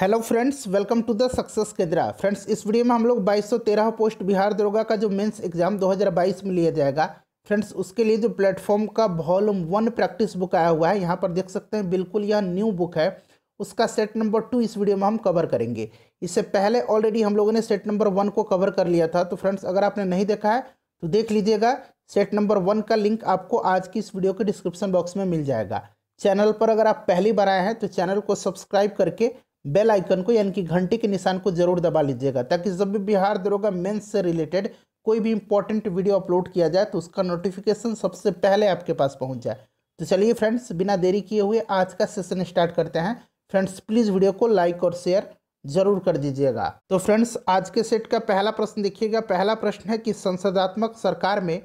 hello friends welcome to the success केदरा friends इस video में हम लोग 2213 पोस्ट बिहार दरोगा का जो मेंस एग्जाम 2022 में लिया जाएगा फ्रेंड्स उसके लिए जो प्लेटफॉर्म का वॉल्यूम वन प्रैक्टिस बुक आया हुआ है यहाँ पर देख सकते हैं बिल्कुल यह न्यू बुक है उसका सेट नंबर टू इस वीडियो में हम कवर करेंगे इससे पहले ऑलरेडी हम लोगों ने सेट नंबर वन को कवर कर लिया था तो फ्रेंड्स अगर आपने नहीं देखा है तो देख लीजिएगा सेट नंबर वन का लिंक आपको आज की इस वीडियो के डिस्क्रिप्शन बॉक्स में मिल जाएगा चैनल पर अगर आप पहली बार आए हैं तो चैनल को सब्सक्राइब करके बेल आइकन को यानी कि घंटे के निशान को जरूर दबा लीजिएगा ताकि जब भी बिहार दरोगा मेंस से रिलेटेड कोई भी इंपॉर्टेंट वीडियो अपलोड किया जाए तो उसका नोटिफिकेशन सबसे पहले आपके पास पहुंच जाए तो चलिए फ्रेंड्स बिना देरी किए हुए आज का सेशन स्टार्ट करते हैं फ्रेंड्स प्लीज़ वीडियो को लाइक और शेयर जरूर कर दीजिएगा तो फ्रेंड्स आज के सेट का पहला प्रश्न देखिएगा पहला प्रश्न है कि संसदात्मक सरकार में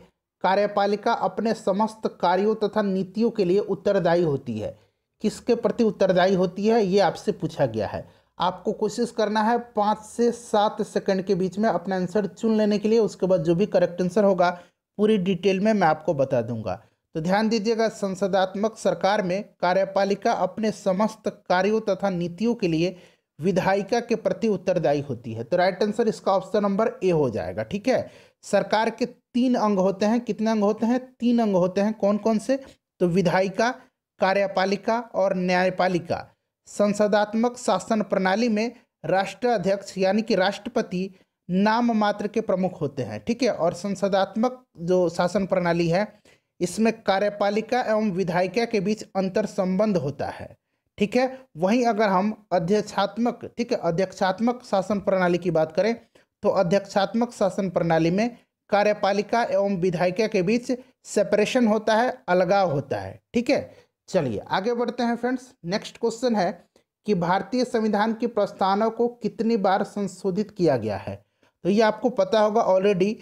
कार्यपालिका अपने समस्त कार्यों तथा नीतियों के लिए उत्तरदायी होती है किसके प्रति उत्तरदायी होती है ये आपसे पूछा गया है आपको कोशिश करना है पाँच से सात सेकंड के बीच में अपना आंसर चुन लेने के लिए उसके बाद जो भी करेक्ट आंसर होगा पूरी डिटेल में मैं आपको बता दूंगा तो ध्यान दीजिएगा संसदात्मक सरकार में कार्यपालिका अपने समस्त कार्यों तथा नीतियों के लिए विधायिका के प्रति उत्तरदायी होती है तो राइट आंसर इसका ऑप्शन नंबर ए हो जाएगा ठीक है सरकार के तीन अंग होते हैं कितने अंग होते हैं तीन अंग होते हैं कौन कौन से तो विधायिका कार्यपालिका और न्यायपालिका संसदात्मक शासन प्रणाली में राष्ट्राध्यक्ष यानी कि राष्ट्रपति नाम मात्र के प्रमुख होते हैं ठीक है और संसदात्मक जो शासन प्रणाली है इसमें कार्यपालिका एवं विधायिका के बीच अंतर संबंध होता है ठीक है वहीं अगर हम अध्यक्षात्मक ठीक है अध्यक्षात्मक शासन प्रणाली की बात करें तो अध्यक्षात्मक शासन प्रणाली में कार्यपालिका एवं विधायिका के बीच सेपरेशन होता है अलगाव होता है ठीक है चलिए आगे बढ़ते हैं फ्रेंड्स नेक्स्ट क्वेश्चन है कि भारतीय संविधान की प्रस्तावना को कितनी बार संशोधित किया गया है तो ये आपको पता होगा ऑलरेडी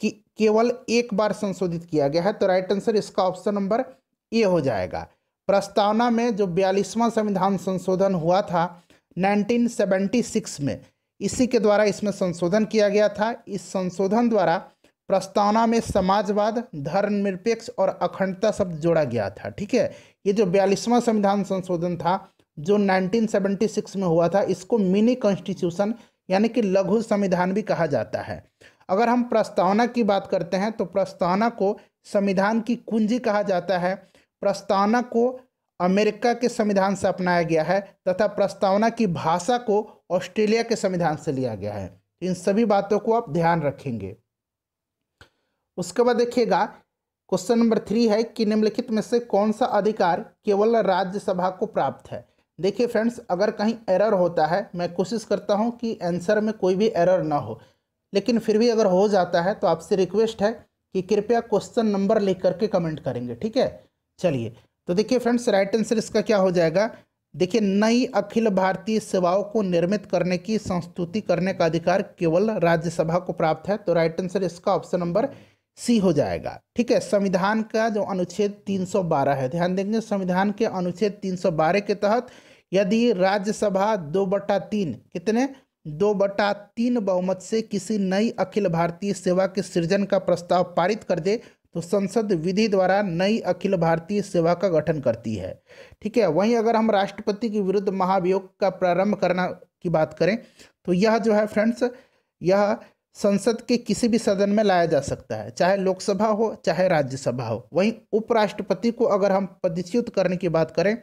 कि केवल एक बार संशोधित किया गया है तो राइट आंसर इसका ऑप्शन नंबर ए हो जाएगा प्रस्तावना में जो बयालीसवां संविधान संशोधन हुआ था 1976 में इसी के द्वारा इसमें संशोधन किया गया था इस संशोधन द्वारा प्रस्तावना में समाजवाद धर्मनिरपेक्ष और अखंडता शब्द जोड़ा गया था ठीक है ये जो बयालीसवां संविधान संशोधन था जो 1976 में हुआ था इसको मिनी कॉन्स्टिट्यूशन यानी कि लघु संविधान भी कहा जाता है अगर हम प्रस्तावना की बात करते हैं तो प्रस्तावना को संविधान की कुंजी कहा जाता है प्रस्तावना को अमेरिका के संविधान से अपनाया गया है तथा प्रस्तावना की भाषा को ऑस्ट्रेलिया के संविधान से लिया गया है इन सभी बातों को आप ध्यान रखेंगे उसके बाद देखिएगा क्वेश्चन नंबर थ्री है कि निम्नलिखित में से कौन सा अधिकार केवल राज्यसभा को प्राप्त है देखिए फ्रेंड्स अगर कहीं एरर होता है मैं कोशिश करता हूं कि आंसर में कोई भी एरर ना हो लेकिन फिर भी अगर हो जाता है तो आपसे रिक्वेस्ट है कि कृपया क्वेश्चन नंबर लिख करके कमेंट करेंगे ठीक है चलिए तो देखिए फ्रेंड्स राइट आंसर इसका क्या हो जाएगा देखिए नई अखिल भारतीय सेवाओं को निर्मित करने की संस्तुति करने का अधिकार केवल राज्यसभा को प्राप्त है तो राइट आंसर इसका ऑप्शन नंबर सी हो जाएगा ठीक है संविधान का जो अनुच्छेद 312 है ध्यान देंगे संविधान के अनुच्छेद 312 के तहत यदि राज्यसभा दो बटा तीन कितने दो बटा तीन बहुमत से किसी नई अखिल भारतीय सेवा के सृजन का प्रस्ताव पारित कर दे तो संसद विधि द्वारा नई अखिल भारतीय सेवा का गठन करती है ठीक है वहीं अगर हम राष्ट्रपति के विरुद्ध महाभियोग का प्रारंभ करना की बात करें तो यह जो है फ्रेंड्स यह संसद के किसी भी सदन में लाया जा सकता है चाहे लोकसभा हो चाहे राज्यसभा हो वहीं उपराष्ट्रपति को अगर हम पदच्युत करने की बात करें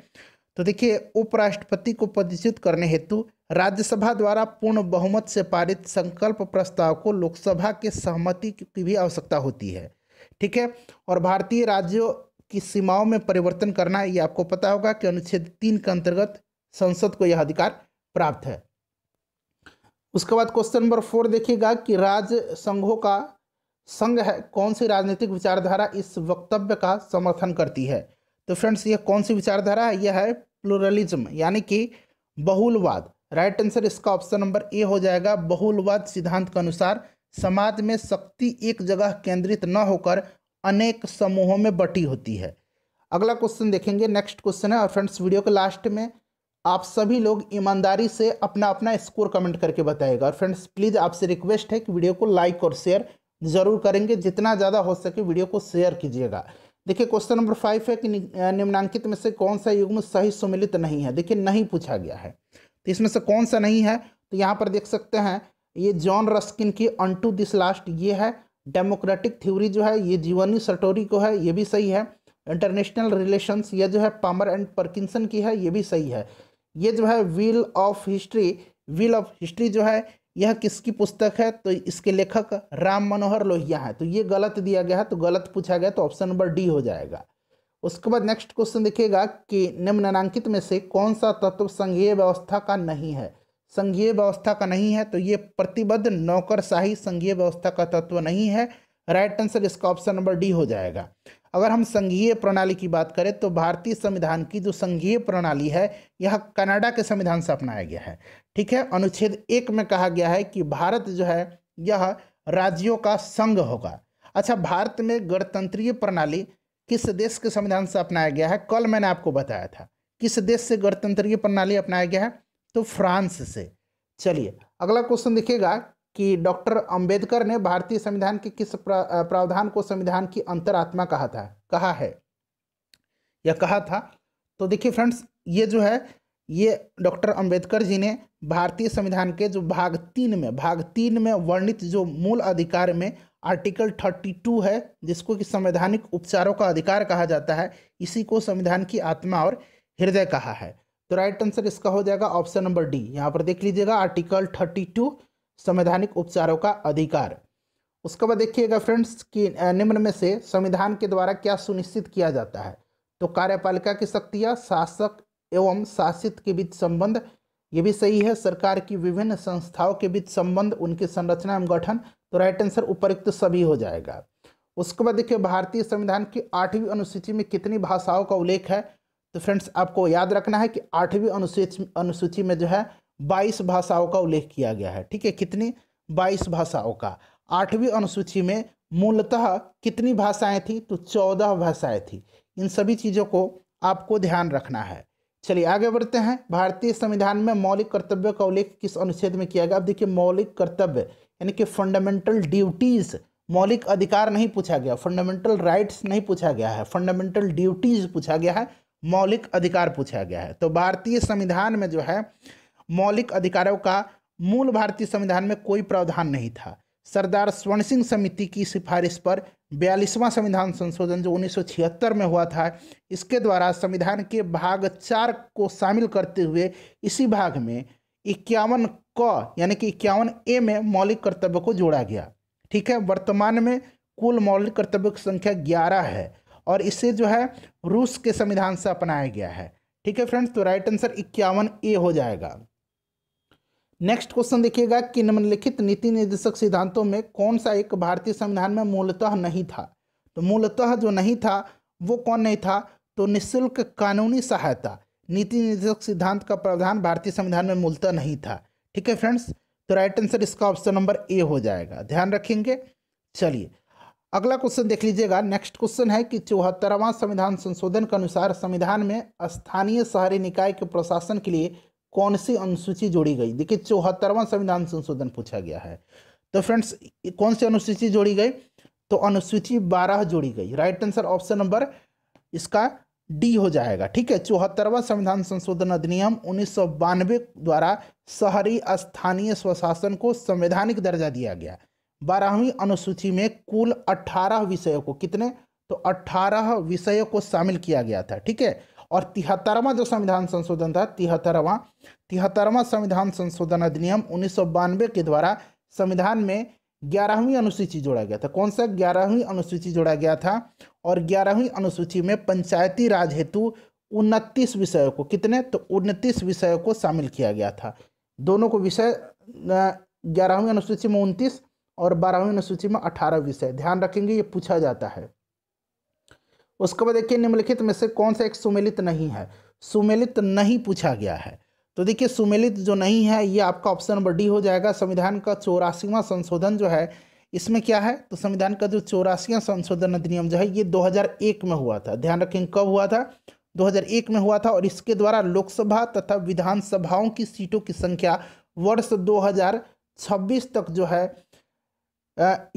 तो देखिए उपराष्ट्रपति को पदच्युत करने हेतु राज्यसभा द्वारा पूर्ण बहुमत से पारित संकल्प प्रस्ताव को लोकसभा के सहमति की भी आवश्यकता होती है ठीक है और भारतीय राज्यों की सीमाओं में परिवर्तन करना ये आपको पता होगा कि अनुच्छेद तीन के अंतर्गत संसद को यह अधिकार प्राप्त है उसके बाद क्वेश्चन नंबर फोर देखिएगा कि राज संघों का संघ है कौन सी राजनीतिक विचारधारा इस वक्तव्य का समर्थन करती है तो फ्रेंड्स यह कौन सी विचारधारा है यह है प्लुरलिज्म यानी कि बहुलवाद राइट आंसर इसका ऑप्शन नंबर ए हो जाएगा बहुलवाद सिद्धांत के अनुसार समाज में शक्ति एक जगह केंद्रित न होकर अनेक समूहों में बटी होती है अगला क्वेश्चन देखेंगे नेक्स्ट क्वेश्चन है और फ्रेंड्स वीडियो के लास्ट में आप सभी लोग ईमानदारी से अपना अपना स्कोर कमेंट करके बताएगा और फ्रेंड्स प्लीज़ आपसे रिक्वेस्ट है कि वीडियो को लाइक और शेयर ज़रूर करेंगे जितना ज़्यादा हो सके वीडियो को शेयर कीजिएगा देखिए क्वेश्चन नंबर फाइव है कि निम्नांकित में से कौन सा युग्म सही सुमिलित नहीं है देखिए नहीं पूछा गया है तो इसमें से कौन सा नहीं है तो यहाँ पर देख सकते हैं ये जॉन रस्किन की टू दिस लास्ट ये है डेमोक्रेटिक थ्योरी जो है ये जीवनी सटोरी को है ये भी सही है इंटरनेशनल रिलेशंस ये जो है पामर एंड परकिंसन की है ये भी सही है ये जो है wheel of history wheel of history जो है यह किसकी पुस्तक है तो इसके लेखक राम मनोहर लोहिया है तो ये गलत दिया गया है तो गलत पूछा गया तो ऑप्शन नंबर डी हो जाएगा उसके बाद नेक्स्ट क्वेश्चन देखिएगा कि निम्नांकित में से कौन सा तत्व संघीय व्यवस्था का नहीं है संघीय व्यवस्था का नहीं है तो ये प्रतिबद्ध नौकरशाही संघीय व्यवस्था का तत्व नहीं है राइट आंसर इसका ऑप्शन नंबर डी हो जाएगा अगर हम संघीय प्रणाली की बात करें तो भारतीय संविधान की जो संघीय प्रणाली है यह कनाडा के संविधान से अपनाया गया है ठीक है अनुच्छेद एक में कहा गया है कि भारत जो है यह राज्यों का संघ होगा अच्छा भारत में गणतंत्रीय प्रणाली किस देश के संविधान से अपनाया गया है कल मैंने आपको बताया था किस देश से गणतंत्रीय प्रणाली अपनाया गया है तो फ्रांस से चलिए अगला क्वेश्चन देखिएगा कि डॉक्टर अंबेडकर ने भारतीय संविधान के किस प्रावधान को संविधान की अंतरात्मा कहा था कहा है या कहा था तो देखिए फ्रेंड्स ये जो है ये डॉक्टर अंबेडकर जी ने भारतीय संविधान के जो भाग तीन में भाग तीन में वर्णित जो मूल अधिकार में आर्टिकल थर्टी टू है जिसको कि संवैधानिक उपचारों का अधिकार कहा जाता है इसी को संविधान की आत्मा और हृदय कहा है तो राइट आंसर इसका हो जाएगा ऑप्शन नंबर डी यहाँ पर देख लीजिएगा आर्टिकल थर्टी टू संवैधानिक उपचारों का अधिकार उसके बाद देखिएगा फ्रेंड्स कि निम्न में से संविधान के द्वारा क्या सुनिश्चित किया जाता है तो कार्यपालिका की शक्तियाँ शासक एवं शासित के बीच संबंध ये भी सही है सरकार की विभिन्न संस्थाओं के बीच संबंध उनकी संरचना एवं गठन तो राइट आंसर उपयुक्त सभी हो जाएगा उसके बाद देखिए भारतीय संविधान की आठवीं अनुसूची में कितनी भाषाओं का उल्लेख है तो फ्रेंड्स आपको याद रखना है कि आठवीं अनुसूची अनुसूची में जो है बाईस भाषाओं का उल्लेख किया गया है ठीक है कितनी बाईस भाषाओं का आठवीं अनुसूची में मूलतः कितनी भाषाएं थी तो चौदह भाषाएं थी इन सभी चीज़ों को आपको ध्यान रखना है चलिए आगे बढ़ते हैं भारतीय संविधान में मौलिक कर्तव्य का उल्लेख किस अनुच्छेद में किया गया अब देखिए मौलिक कर्तव्य यानी कि फंडामेंटल ड्यूटीज़ मौलिक अधिकार नहीं पूछा गया फंडामेंटल राइट्स नहीं पूछा गया है फंडामेंटल ड्यूटीज़ पूछा गया है मौलिक अधिकार पूछा गया है तो भारतीय संविधान में जो है मौलिक अधिकारों का मूल भारतीय संविधान में कोई प्रावधान नहीं था सरदार स्वर्ण सिंह समिति की सिफारिश पर बयालीसवां संविधान संशोधन जो 1976 में हुआ था इसके द्वारा संविधान के भाग चार को शामिल करते हुए इसी भाग में इक्यावन क यानी कि इक्यावन ए में मौलिक कर्तव्य को जोड़ा गया ठीक है वर्तमान में कुल मौलिक कर्तव्य की संख्या ग्यारह है और इसे जो है रूस के संविधान से अपनाया गया है ठीक है फ्रेंड्स तो राइट आंसर इक्यावन ए हो जाएगा नेक्स्ट क्वेश्चन देखिएगा कि निम्नलिखित नीति निर्देशक सिद्धांतों में कौन सा एक भारतीय संविधान में मूलतः नहीं था तो मूलतः जो नहीं था वो कौन नहीं था तो निःशुल्क कानूनी सहायता नीति निर्देशक सिद्धांत का प्रावधान भारतीय संविधान में मूलतः नहीं था ठीक है फ्रेंड्स तो राइट आंसर इसका ऑप्शन नंबर ए हो जाएगा ध्यान रखेंगे चलिए अगला क्वेश्चन देख लीजिएगा नेक्स्ट क्वेश्चन है कि चौहत्तरवां संविधान संशोधन के अनुसार संविधान में स्थानीय शहरी निकाय के प्रशासन के लिए कौन सी अनुसूची जोड़ी गई देखिए चौहत्तरवां संविधान संशोधन पूछा गया है तो फ्रेंड्स कौन सी अनुसूची जोड़ी गई तो अनुसूची बारह जोड़ी गई राइट आंसर ऑप्शन नंबर इसका डी हो जाएगा ठीक है चौहत्तरवा संविधान संशोधन अधिनियम उन्नीस द्वारा शहरी स्थानीय स्वशासन को संवैधानिक दर्जा दिया गया बारहवीं अनुसूची में कुल अठारह विषयों को कितने तो अठारह विषयों को शामिल किया गया था ठीक है और तिहत्तरवा जो संविधान संशोधन था तिहत्तरवा तिहत्तरवा संविधान संशोधन अधिनियम उन्नीस के द्वारा संविधान में ग्यारहवीं अनुसूची जोड़ा गया था कौन सा ग्यारहवीं अनुसूची जोड़ा गया था और ग्यारहवीं अनुसूची में पंचायती राज हेतु उनतीस विषयों को कितने तो उनतीस विषयों को शामिल किया गया था दोनों को विषय ग्यारहवीं अनुसूची में उनतीस और बारहवीं अनुसूची में अठारह विषय ध्यान रखेंगे ये पूछा जाता है उसके बाद देखिए निम्नलिखित में से कौन सा एक सुमेलित नहीं है सुमेलित नहीं पूछा गया है तो देखिए सुमेलित जो नहीं है ये आपका ऑप्शन नंबर डी हो जाएगा संविधान का चौरासीवा संशोधन जो है इसमें क्या है तो संविधान का जो चौरासीवा संशोधन अधिनियम जो है ये 2001 में हुआ था ध्यान रखें कब हुआ था 2001 में हुआ था और इसके द्वारा लोकसभा तथा विधानसभाओं की सीटों की संख्या वर्ष 2026 तक जो है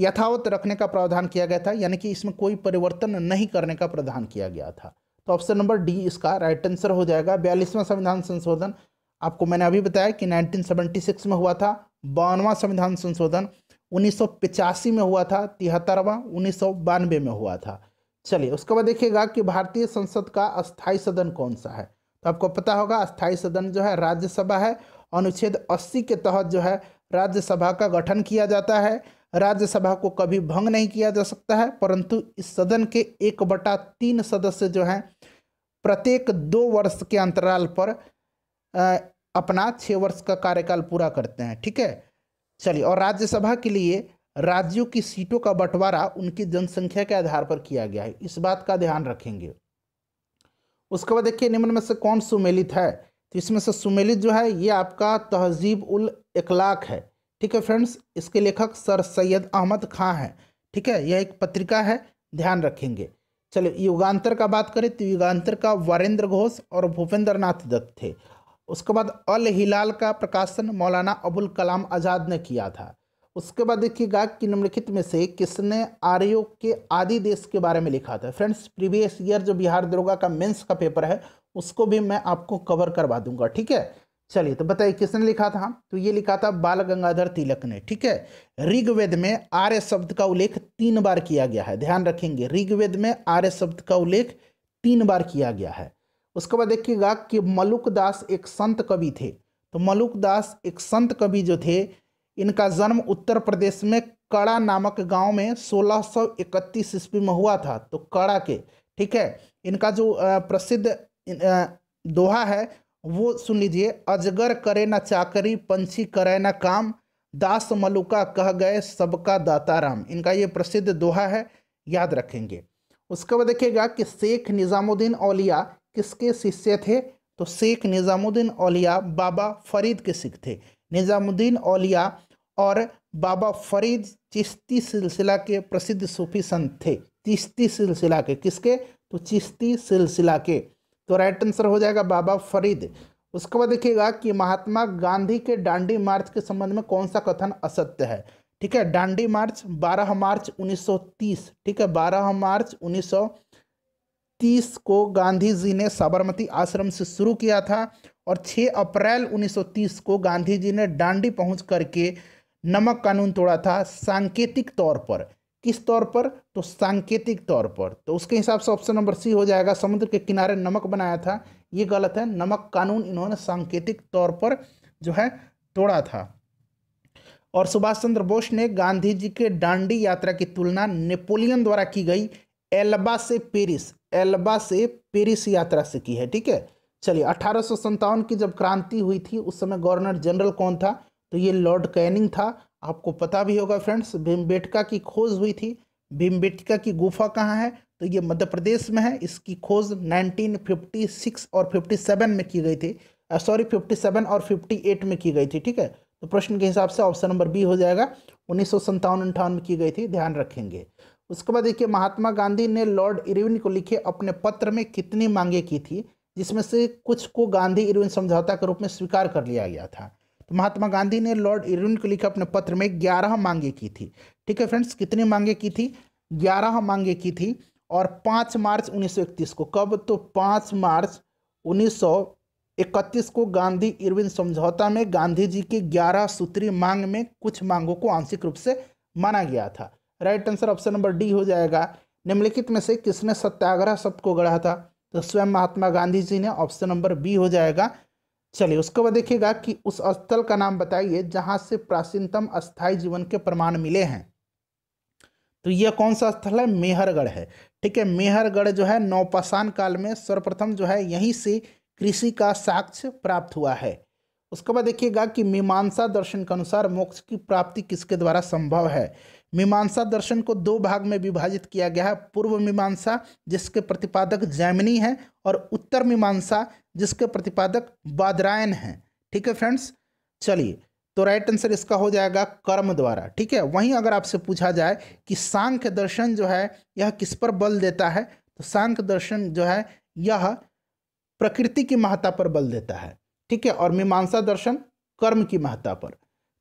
यथावत रखने का प्रावधान किया गया था यानी कि इसमें कोई परिवर्तन नहीं करने का प्रावधान किया गया था तो ऑप्शन नंबर डी इसका राइट आंसर हो जाएगा बयालीसवां संविधान संशोधन आपको मैंने अभी बताया कि 1976 में हुआ था बावनवा संविधान संशोधन उन्नीस में हुआ था तिहत्तरवा उन्नीस में हुआ था चलिए उसके बाद देखिएगा कि भारतीय संसद का अस्थायी सदन कौन सा है तो आपको पता होगा अस्थायी सदन जो है राज्यसभा है अनुच्छेद 80 के तहत जो है राज्यसभा का गठन किया जाता है राज्यसभा को कभी भंग नहीं किया जा सकता है परंतु इस सदन के एक बटा तीन सदस्य जो हैं प्रत्येक दो वर्ष के अंतराल पर अपना छः वर्ष का कार्यकाल पूरा करते हैं ठीक है चलिए और राज्यसभा के लिए राज्यों की सीटों का बंटवारा उनकी जनसंख्या के आधार पर किया गया है इस बात का ध्यान रखेंगे उसके बाद देखिए निम्न में से कौन सुमेलित है तो इसमें से सुमेलित जो है ये आपका तहजीब उल इखलाक है ठीक है फ्रेंड्स इसके लेखक सर सैयद अहमद खां हैं ठीक है यह एक पत्रिका है ध्यान रखेंगे चलो युगांतर का बात करें तो युगांतर का वरेंद्र घोष और भूपेंद्र नाथ दत्त थे उसके बाद अल हिलाल का प्रकाशन मौलाना अबुल कलाम आज़ाद ने किया था उसके बाद देखिएगा कि निम्नलिखित में से किसने आर्यो के आदि देश के बारे में लिखा था फ्रेंड्स प्रीवियस ईयर जो बिहार दरोगा का मेंस का पेपर है उसको भी मैं आपको कवर करवा दूंगा ठीक है चलिए तो बताइए किसने लिखा था तो ये लिखा था बाल गंगाधर तिलक ने ठीक है ऋग्वेद में आर्य शब्द का उल्लेख तीन बार किया गया है ध्यान रखेंगे ऋग्वेद में आर्य शब्द का उल्लेख तीन बार किया गया है उसके बाद देखिएगा कि मलुकदास एक संत कवि थे तो मलुकदास एक संत कवि जो थे इनका जन्म उत्तर प्रदेश में कड़ा नामक गांव में 1631 ईस्वी में हुआ था तो कड़ा के ठीक है इनका जो प्रसिद्ध दोहा है वो सुन लीजिए अजगर करे ना चाकरी पंछी करे ना काम दास मलुका कह गए सबका दाता राम इनका ये प्रसिद्ध दोहा है याद रखेंगे उसके बाद देखिएगा कि शेख निज़ामुद्दीन औलिया किसके शिष्य थे तो शेख निज़ामुद्दीन औलिया बाबा फरीद के सिख थे निज़ामुद्दीन औलिया और बाबा फरीद चिश्ती सिलसिला के प्रसिद्ध सूफी संत थे चिश्ती सिलसिला के किसके तो चिश्ती सिलसिला के तो राइट आंसर हो जाएगा बाबा फरीद उसके बाद देखिएगा कि महात्मा गांधी के डांडी मार्च के संबंध में कौन सा कथन असत्य है ठीक है डांडी मार्च 12 मार्च 1930 ठीक है 12 मार्च 1930 को गांधी जी ने साबरमती आश्रम से शुरू किया था और 6 अप्रैल 1930 को गांधी जी ने डांडी पहुंच करके नमक कानून तोड़ा था सांकेतिक तौर पर किस तौर पर तो सांकेतिक तौर पर तो उसके हिसाब से ऑप्शन नंबर सी हो जाएगा समुद्र के किनारे नमक बनाया था ये गलत है नमक कानून इन्होंने सांकेतिक तौर पर जो है तोड़ा था और सुभाष चंद्र बोस ने गांधी जी के डांडी यात्रा की तुलना नेपोलियन द्वारा की गई एल्बा से पेरिस एल्बा से पेरिस यात्रा से की है ठीक है चलिए अठारह की जब क्रांति हुई थी उस समय गवर्नर जनरल कौन था तो ये लॉर्ड कैनिंग था आपको पता भी होगा फ्रेंड्स भीमबेटका की खोज हुई थी भीमबेटका की गुफा कहाँ है तो ये मध्य प्रदेश में है इसकी खोज 1956 और 57 में की गई थी सॉरी 57 और 58 में की गई थी ठीक है तो प्रश्न के हिसाब से ऑप्शन नंबर बी हो जाएगा उन्नीस सौ में की गई थी ध्यान रखेंगे उसके बाद देखिए महात्मा गांधी ने लॉर्ड इरविन को लिखे अपने पत्र में कितनी मांगे की थी जिसमें से कुछ को गांधी इरविन समझौता के रूप में स्वीकार कर लिया गया था महात्मा गांधी ने लॉर्ड इरविन को लिखे अपने पत्र में ग्यारह मांगे की थी ठीक है फ्रेंड्स कितनी मांगे की थी ग्यारह मांगे की थी और पाँच मार्च उन्नीस को कब तो पाँच मार्च इकतीस को गांधी इरविन समझौता में गांधी जी के ग्यारह सूत्री मांग में कुछ मांगों को आंशिक रूप से माना गया था right answer option number D हो जाएगा निम्नलिखित में से किसने सत्याग्रह शब्द को गढ़ा था तो स्वयं महात्मा गांधी जी ने ऑप्शन नंबर बी हो जाएगा चलिए उसके बाद देखिएगा कि उस स्थल का नाम बताइए जहां से प्राचीनतम अस्थाई जीवन के प्रमाण मिले हैं तो यह कौन सा स्थल है मेहरगढ़ है ठीक है मेहरगढ़ जो है नौपाषाण काल में सर्वप्रथम जो है यहीं से कृषि का साक्ष्य प्राप्त हुआ है उसके बाद देखिएगा कि मीमांसा दर्शन के अनुसार मोक्ष की प्राप्ति किसके द्वारा संभव है मीमांसा दर्शन को दो भाग में विभाजित किया गया है पूर्व मीमांसा जिसके प्रतिपादक जैमिनी हैं और उत्तर मीमांसा जिसके प्रतिपादक बादरायन हैं ठीक है फ्रेंड्स चलिए तो राइट आंसर इसका हो जाएगा कर्म द्वारा ठीक है वहीं अगर आपसे पूछा जाए कि सांख्य दर्शन जो है यह किस पर बल देता है तो सांख्य दर्शन जो है यह प्रकृति की महत्ता पर बल देता है ठीक है और मीमांसा दर्शन कर्म की महत्ता पर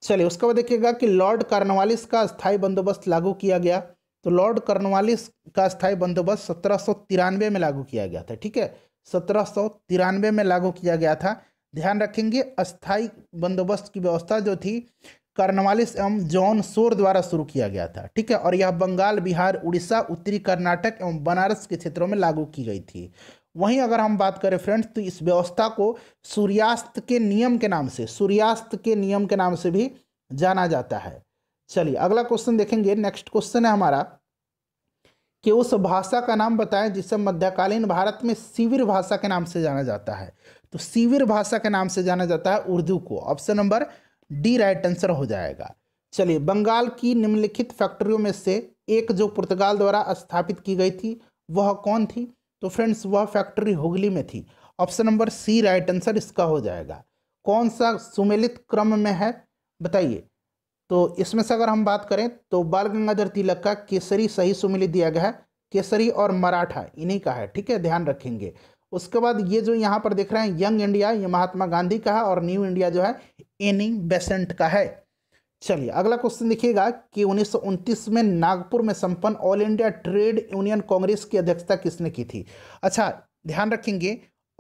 चलिए उसके बाद देखिएगा कि लॉर्ड कार्नवालिस का स्थायी बंदोबस्त लागू किया गया तो लॉर्ड कार्नवालिस का स्थायी बंदोबस्त सत्रह में लागू किया गया था ठीक है सत्रह में लागू किया गया था ध्यान रखेंगे अस्थाई बंदोबस्त की व्यवस्था जो थी कर्नवालिस एवं जॉन सोर द्वारा शुरू किया गया था ठीक है और यह बंगाल बिहार उड़ीसा उत्तरी कर्नाटक एवं बनारस के क्षेत्रों में लागू की गई थी वहीं अगर हम बात करें फ्रेंड्स तो इस व्यवस्था को सूर्यास्त के नियम के नाम से सूर्यास्त के नियम के नाम से भी जाना जाता है चलिए अगला क्वेश्चन देखेंगे नेक्स्ट क्वेश्चन है हमारा कि उस भाषा का नाम बताएं जिसे मध्यकालीन भारत में शिविर भाषा के नाम से जाना जाता है तो शिविर भाषा के नाम से जाना जाता है उर्दू को option number D right answer हो जाएगा चलिए बंगाल की निम्नलिखित फैक्ट्रियों में से एक जो पुर्तगाल द्वारा स्थापित की गई थी वह कौन थी तो फ्रेंड्स वह फैक्ट्री हुगली में थी option number C right answer इसका हो जाएगा कौन सा सुमेलित क्रम में है बताइए तो इसमें से अगर हम बात करें तो बाल गंगाधर तिलक का केसरी सही सुमेलित दिया गया है केसरी और मराठा इन्हीं का है ठीक है ध्यान रखेंगे उसके बाद ये जो यहाँ पर देख रहे हैं यंग इंडिया ये महात्मा गांधी का है और न्यू इंडिया जो है एनी बेसेंट का है चलिए अगला क्वेश्चन देखिएगा कि उन्नीस में नागपुर में संपन्न all India trade union Congress की अध्यक्षता किसने की थी अच्छा ध्यान रखेंगे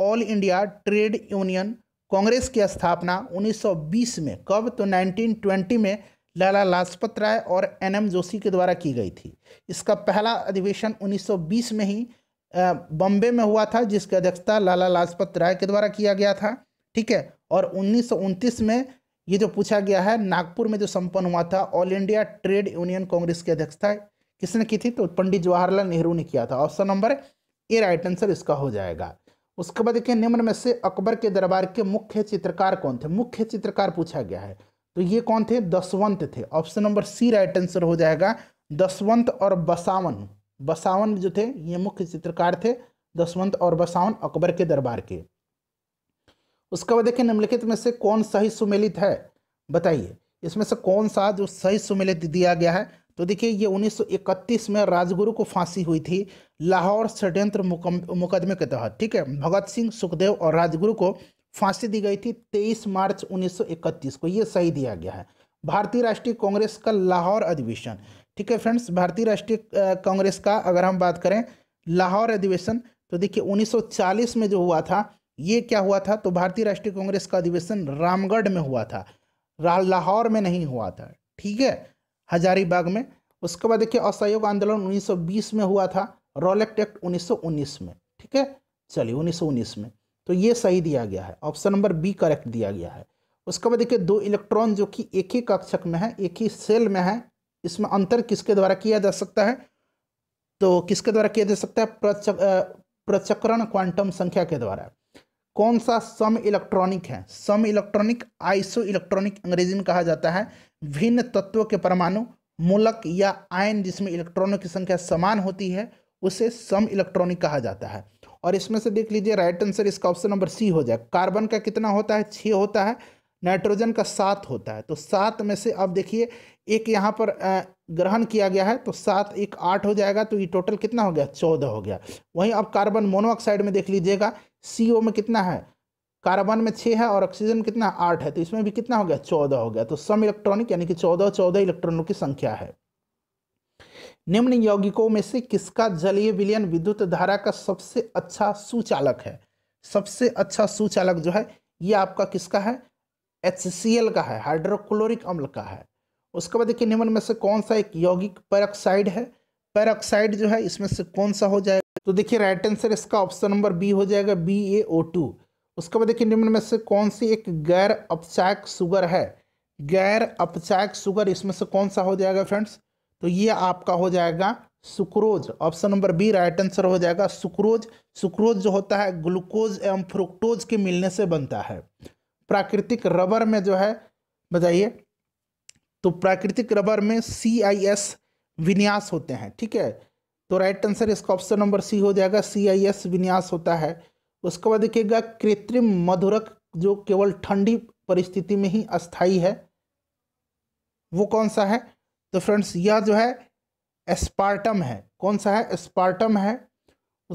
all India trade union Congress की स्थापना 1920 में कब तो 1920 में लाला लाजपत राय और एन एम जोशी के द्वारा की गई थी इसका पहला अधिवेशन उन्नीस में ही बॉम्बे में हुआ था जिसकी अध्यक्षता लाला लाजपत राय के द्वारा किया गया था ठीक है और उन्नीस में ये जो पूछा गया है नागपुर में जो संपन्न हुआ था all India trade union Congress की अध्यक्षता किसने की थी तो पंडित जवाहरलाल नेहरू ने किया था option number A right answer इसका हो जाएगा उसके बाद देखिए निम्न में से अकबर के दरबार के मुख्य चित्रकार कौन थे मुख्य चित्रकार पूछा गया है तो ये कौन थे दसवंत थे option number C right answer हो जाएगा दसवंत और बसावन बसावन जो थे ये मुख्य चित्रकार थे दसवंत और बसावन अकबर के दरबार के उसके बाद देखिए निम्नलिखित में से कौन सही सुमेलित है बताइए इसमें से कौन सा जो सही सुमेलित दिया गया है तो देखिए ये 1931 में राजगुरु को फांसी हुई थी लाहौर षड्यंत्र मुकदमे के तहत ठीक है भगत सिंह सुखदेव और राजगुरु को फांसी दी गई थी 23 मार्च 1931 को ये सही दिया गया है भारतीय राष्ट्रीय कांग्रेस का लाहौर अधिवेशन ठीक है फ्रेंड्स भारतीय राष्ट्रीय कांग्रेस का अगर हम बात करें लाहौर अधिवेशन तो देखिए 1940 में जो हुआ था ये क्या हुआ था तो भारतीय राष्ट्रीय कांग्रेस का अधिवेशन रामगढ़ में हुआ था लाहौर में नहीं हुआ था ठीक है हजारीबाग में उसके बाद देखिए असहयोग आंदोलन 1920 में हुआ था रॉलेक्ट एक्ट 1919 में ठीक है चलिए 1919 में तो ये सही दिया गया है ऑप्शन नंबर बी करेक्ट दिया गया है उसके बाद देखिए दो इलेक्ट्रॉन जो कि एक ही कक्षक में है एक ही सेल में है इसमें अंतर किसके द्वारा किया जा सकता है तो किसके द्वारा किया जा सकता है प्रचक प्रचक्रण क्वांटम संख्या के द्वारा कौन सा सम इलेक्ट्रॉनिक है सम इलेक्ट्रॉनिक आइसो इलेक्ट्रॉनिक अंग्रेजी में कहा जाता है भिन्न तत्वों के परमाणु मूलक या आयन जिसमें इलेक्ट्रॉनों की संख्या समान होती है उसे सम इलेक्ट्रॉनिक कहा जाता है और इसमें से देख लीजिए राइट आंसर इसका ऑप्शन नंबर सी हो जाए कार्बन का कितना होता है छः होता है नाइट्रोजन का सात होता है तो सात में से अब देखिए एक यहाँ पर ग्रहण किया गया है तो सात एक आठ हो जाएगा तो ये टोटल कितना हो गया चौदह हो गया वहीं अब कार्बन मोनोऑक्साइड में देख लीजिएगा सी में कितना है कार्बन में छः है और ऑक्सीजन कितना है आठ है तो इसमें भी कितना हो गया चौदह हो गया तो सम इलेक्ट्रॉनिक यानी कि चौदह चौदह इलेक्ट्रॉनों की संख्या है निम्न यौगिकों में से किसका जलीय विलयन विद्युत धारा का सबसे अच्छा सुचालक है सबसे अच्छा सुचालक जो है ये आपका किसका है एच का है हाइड्रोक्लोरिक अम्ल का है उसके बाद देखिए निम्न में से कौन सा एक यौगिक पेरऑक्साइड है पैरऑक्साइड जो है इसमें से कौन सा हो जाएगा तो देखिए राइट आंसर इसका ऑप्शन नंबर बी हो जाएगा बी ए ओ टू उसके बाद देखिए निम्न में से कौन सी एक गैर अपचायक शुगर है गैर अपचायक शुगर इसमें से कौन सा हो जाएगा फ्रेंड्स तो ये आपका हो जाएगा sucrose option number B right answer हो जाएगा सुक्रोज सुक्रोज जो होता है ग्लूकोज एवं फ्रुक्टोज के मिलने से बनता है प्राकृतिक रबर में जो है बताइए तो प्राकृतिक रबर में सी आई एस विन्यास होते हैं ठीक है तो राइट आंसर इसका ऑप्शन नंबर सी हो जाएगा सी आई एस विन्यास होता है उसके बाद देखिएगा कृत्रिम मधुरक जो केवल ठंडी परिस्थिति में ही अस्थाई है वो कौन सा है तो फ्रेंड्स यह जो है एस्पार्टम है कौन सा है एस्पार्टम है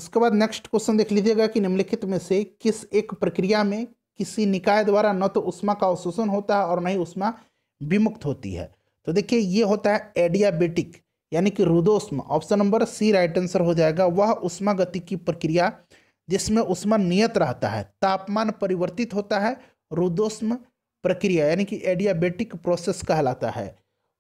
उसके बाद नेक्स्ट क्वेश्चन देख लीजिएगा कि निम्नलिखित में से किस एक प्रक्रिया में किसी निकाय द्वारा न तो उष्मा का अवशोषण होता है और न ही उष्मा विमुक्त होती है तो देखिए ये होता है एडियाबेटिक यानी कि रुदोष्म option number C right answer हो जाएगा वह उष्मा गति की प्रक्रिया जिसमें उष्मा नियत रहता है तापमान परिवर्तित होता है रुदोष्म प्रक्रिया यानी कि एडियाबेटिक प्रोसेस कहलाता है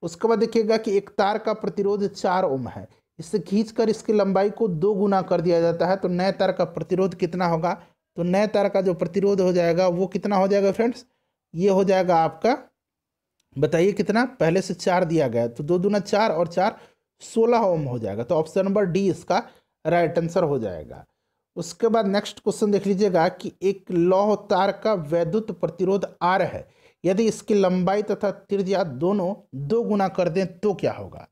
उसके बाद देखिएगा कि एक तार का प्रतिरोध चार ओम है इससे खींचकर इसकी लंबाई को दो गुना कर दिया जाता है तो नए तार का प्रतिरोध कितना होगा तो नए तार का जो प्रतिरोध हो जाएगा वो कितना हो जाएगा फ्रेंड्स ये हो जाएगा आपका बताइए कितना पहले से चार दिया गया तो दो दुना चार और चार सोलह ओम हो जाएगा तो ऑप्शन नंबर डी इसका राइट आंसर हो जाएगा उसके बाद नेक्स्ट क्वेश्चन देख लीजिएगा कि एक लौह तार का वैद्युत प्रतिरोध आर है यदि इसकी लंबाई तथा त्रिज्या दोनों दो गुना कर दें तो क्या होगा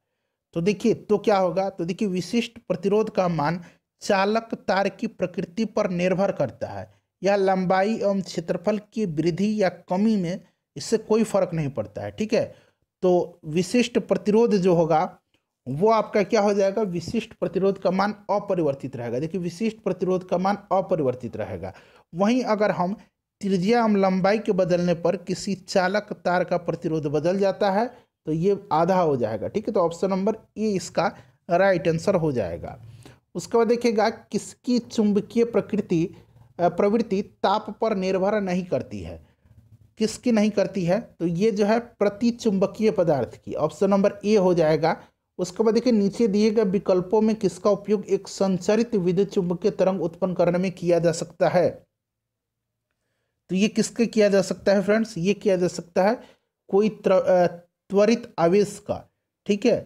तो देखिए तो क्या होगा तो देखिए विशिष्ट प्रतिरोध का मान चालक तार की प्रकृति पर निर्भर करता है या लंबाई एवं क्षेत्रफल की वृद्धि या कमी में इससे कोई फर्क नहीं पड़ता है ठीक है तो विशिष्ट प्रतिरोध जो होगा वो आपका क्या हो जाएगा विशिष्ट प्रतिरोध का मान अपरिवर्तित रहेगा देखिए विशिष्ट प्रतिरोध का मान अपरिवर्तित रहेगा वहीं अगर हम त्रिज्या एवं लंबाई के बदलने पर किसी चालक तार का प्रतिरोध बदल जाता है तो ये आधा हो जाएगा ठीक है तो ऑप्शन नंबर ए इसका राइट आंसर हो जाएगा उसके बाद देखिएगा किसकी चुंबकीय प्रकृति प्रवृत्ति ताप पर निर्भर नहीं करती है किसकी नहीं करती है तो ये जो है प्रति चुंबकीय पदार्थ की ऑप्शन नंबर ए हो जाएगा उसके बाद देखिए नीचे दिए गए विकल्पों में किसका उपयोग एक संचरित विद्युत चुंबकीय तरंग उत्पन्न करने में किया जा सकता है तो ये किसके किया जा सकता है फ्रेंड्स ये किया जा सकता है कोई त्वरित आवेश का ठीक है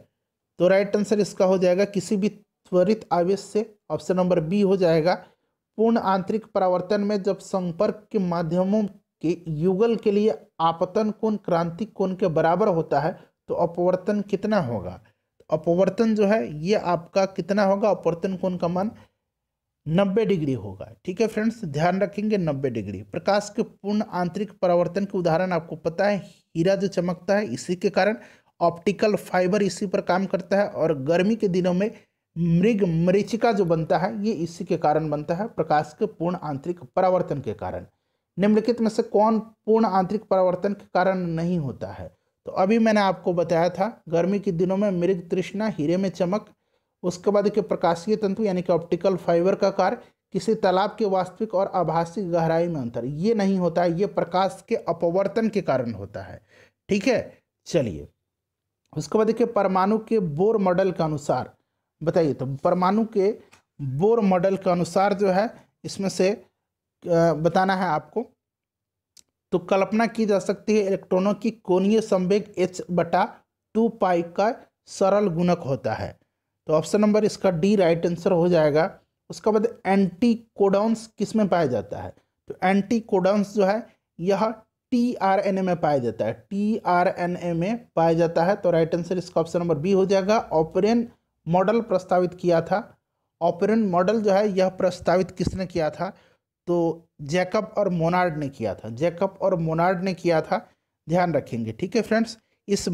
तो राइट आंसर इसका हो जाएगा किसी भी त्वरित आवेश से ऑप्शन नंबर बी हो जाएगा पूर्ण आंतरिक परावर्तन में जब संपर्क के माध्यमों के युगल के लिए आपतन कोण क्रांतिक कोण के बराबर होता है तो अपवर्तन कितना होगा अपवर्तन जो है ये आपका कितना होगा अपवर्तन कोण का मान 90 डिग्री होगा ठीक है फ्रेंड्स ध्यान रखेंगे 90 डिग्री प्रकाश के पूर्ण आंतरिक परावर्तन के उदाहरण आपको पता है हीरा जो चमकता है इसी के कारण ऑप्टिकल फाइबर इसी पर काम करता है और गर्मी के दिनों में मृग मरीचिका जो बनता है ये इसी के कारण बनता है प्रकाश के पूर्ण आंतरिक परावर्तन के कारण निम्नलिखित में से कौन पूर्ण आंतरिक परावर्तन के कारण नहीं होता है तो अभी मैंने आपको बताया था गर्मी के दिनों में मृग तृष्णा हीरे में चमक उसके बाद के प्रकाशीय तंतु यानी कि ऑप्टिकल फाइबर का कार्य किसी तालाब के वास्तविक और आभासी गहराई में अंतर ये नहीं होता है ये प्रकाश के अपवर्तन के कारण होता है ठीक है चलिए उसके बाद देखिए परमाणु के बोर मॉडल के अनुसार बताइए तो परमाणु के बोर मॉडल के अनुसार जो है इसमें से बताना है आपको तो कल्पना की जा सकती है इलेक्ट्रॉनों की कोणीय संवेग एच बटा टू पाई का सरल गुणक होता है तो ऑप्शन नंबर इसका डी राइट आंसर हो जाएगा उसके बाद एंटी कोडाउंस किस में पाया जाता है तो एंटी कोडाउंस जो है यह टी आर एन ए में पाया जाता है टी आर एन ए में पाया जाता है तो राइट आंसर इसका ऑप्शन नंबर बी हो जाएगा ऑपरेन मॉडल प्रस्तावित किया था ऑपरेन मॉडल जो है यह प्रस्तावित किसने किया था तो जैकब और मोनार्ड ने किया था जैकब और मोनार्ड ने किया था ध्यान रखेंगे ठीक है फ्रेंड्स इस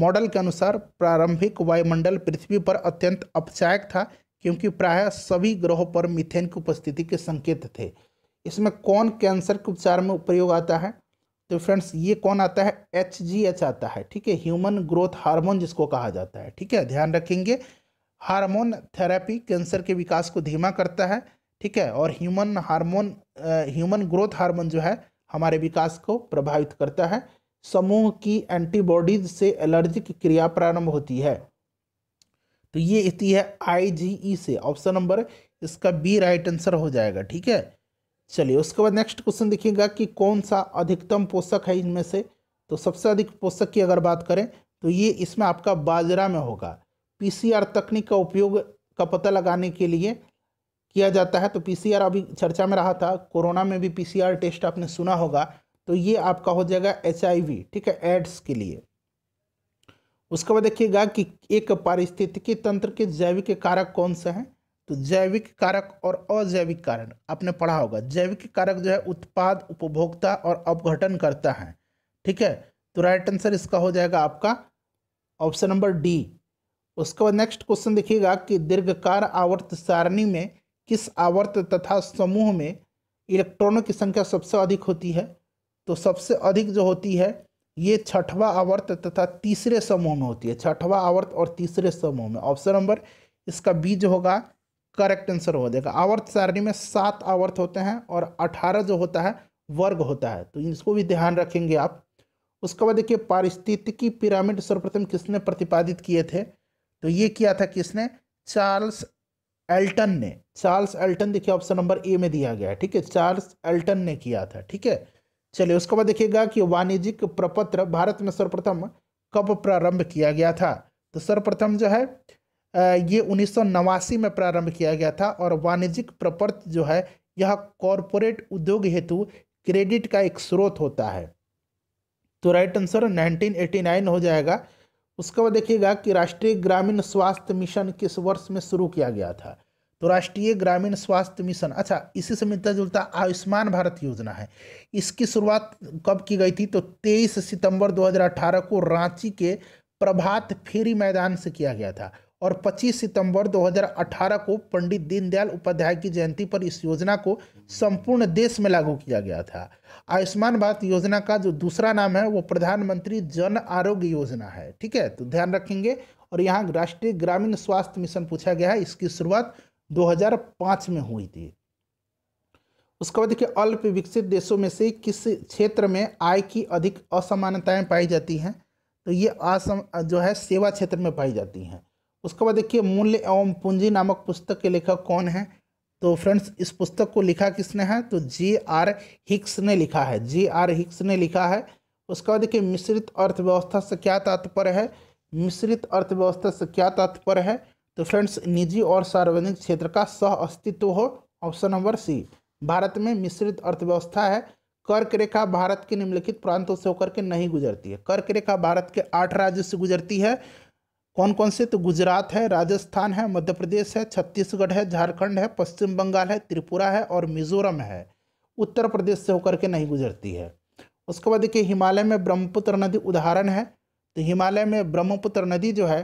मॉडल के अनुसार प्रारंभिक वायुमंडल पृथ्वी पर अत्यंत अपचायक था क्योंकि प्रायः सभी ग्रहों पर मिथेन की उपस्थिति के संकेत थे इसमें कौन कैंसर के उपचार में प्रयोग आता है तो फ्रेंड्स ये कौन आता है एच जी एच आता है ठीक है ह्यूमन ग्रोथ हार्मोन जिसको कहा जाता है ठीक है ध्यान रखेंगे हार्मोन थेरेपी कैंसर के विकास को धीमा करता है ठीक है और human hormone human growth hormone जो है हमारे विकास को प्रभावित करता है समूह की एंटीबॉडीज से एलर्जिक क्रिया प्रारंभ होती है तो ये स्थिति है आईजीई e से ऑप्शन नंबर इसका बी राइट आंसर हो जाएगा ठीक है चलिए उसके बाद नेक्स्ट क्वेश्चन देखिएगा कि कौन सा अधिकतम पोषक है इनमें से तो सबसे अधिक पोषक की अगर बात करें तो ये इसमें आपका बाजरा में होगा पीसीआर तकनीक का उपयोग का पता लगाने के लिए किया जाता है तो पीसीआर अभी चर्चा में रहा था कोरोना में भी पीसीआर टेस्ट आपने सुना होगा तो ये आपका हो जाएगा एच ठीक है एड्स के लिए उसके बाद देखिएगा कि एक पारिस्थितिकी तंत्र के जैविक कारक कौन से हैं तो जैविक कारक और अजैविक कारण आपने पढ़ा होगा जैविक कारक जो है उत्पाद उपभोक्ता और अपघटन करता है ठीक है तो राइट आंसर इसका हो जाएगा आपका ऑप्शन नंबर डी उसके बाद नेक्स्ट क्वेश्चन देखिएगा कि दीर्घकार आवर्त सारणी में किस आवर्त तथा समूह में इलेक्ट्रॉनों की संख्या सबसे अधिक होती है तो सबसे अधिक जो होती है ये छठवा आवर्त तथा तीसरे समूह में होती है छठवा आवर्त और तीसरे समूह में ऑप्शन नंबर इसका बी जो होगा करेक्ट आंसर हो जाएगा आवर्त सारणी में सात आवर्त होते हैं और अठारह जो होता है वर्ग होता है तो इसको भी ध्यान रखेंगे आप उसके बाद देखिए पारिस्थितिकी पिरामिड सर्वप्रथम किसने प्रतिपादित किए थे तो ये किया था किसने चार्ल्स एल्टन ने चार्ल्स एल्टन देखिए ऑप्शन नंबर ए में दिया गया है ठीक है चार्ल्स एल्टन ने किया था ठीक है चलिए उसके बाद देखिएगा कि वाणिज्यिक प्रपत्र भारत में सर्वप्रथम कब प्रारंभ किया गया था तो सर्वप्रथम जो है ये उन्नीस में प्रारंभ किया गया था और वाणिज्यिक प्रपत्र जो है यह कॉरपोरेट उद्योग हेतु क्रेडिट का एक स्रोत होता है तो राइट आंसर 1989 हो जाएगा उसके बाद देखिएगा कि राष्ट्रीय ग्रामीण स्वास्थ्य मिशन किस वर्ष में शुरू किया गया था तो राष्ट्रीय ग्रामीण स्वास्थ्य मिशन अच्छा इसी से मिलता जुलता आयुष्मान भारत योजना है इसकी शुरुआत कब की गई थी तो 23 सितंबर 2018 को रांची के प्रभात फेरी मैदान से किया गया था और 25 सितंबर 2018 को पंडित दीनदयाल उपाध्याय की जयंती पर इस योजना को संपूर्ण देश में लागू किया गया था आयुष्मान भारत योजना का जो दूसरा नाम है वो प्रधानमंत्री जन आरोग्य योजना है ठीक है तो ध्यान रखेंगे और यहाँ राष्ट्रीय ग्रामीण स्वास्थ्य मिशन पूछा गया है इसकी शुरुआत 2005 में हुई थी उसके बाद देखिए अल्प विकसित देशों में से किस क्षेत्र में आय की अधिक असमानताएं पाई जाती हैं तो ये असम जो है सेवा क्षेत्र में पाई जाती हैं उसके बाद देखिए मूल्य एवं पूंजी नामक पुस्तक के लेखक कौन है तो फ्रेंड्स इस पुस्तक को लिखा किसने है तो जे आर हिक्स ने लिखा है जे आर हिक्स ने लिखा है उसके बाद देखिए मिश्रित अर्थव्यवस्था से क्या तात्पर्य है मिश्रित अर्थव्यवस्था से क्या तात्पर्य है तो फ्रेंड्स निजी और सार्वजनिक क्षेत्र का सह अस्तित्व हो ऑप्शन नंबर सी भारत में मिश्रित अर्थव्यवस्था है कर्क रेखा भारत के निम्नलिखित प्रांतों से होकर के नहीं गुजरती है कर्क रेखा भारत के आठ राज्यों से गुजरती है कौन कौन से तो गुजरात है राजस्थान है मध्य प्रदेश है छत्तीसगढ़ है झारखंड है पश्चिम बंगाल है त्रिपुरा है और मिजोरम है उत्तर प्रदेश से होकर के नहीं गुजरती है उसके बाद देखिए हिमालय में ब्रह्मपुत्र नदी उदाहरण है तो हिमालय में ब्रह्मपुत्र नदी जो है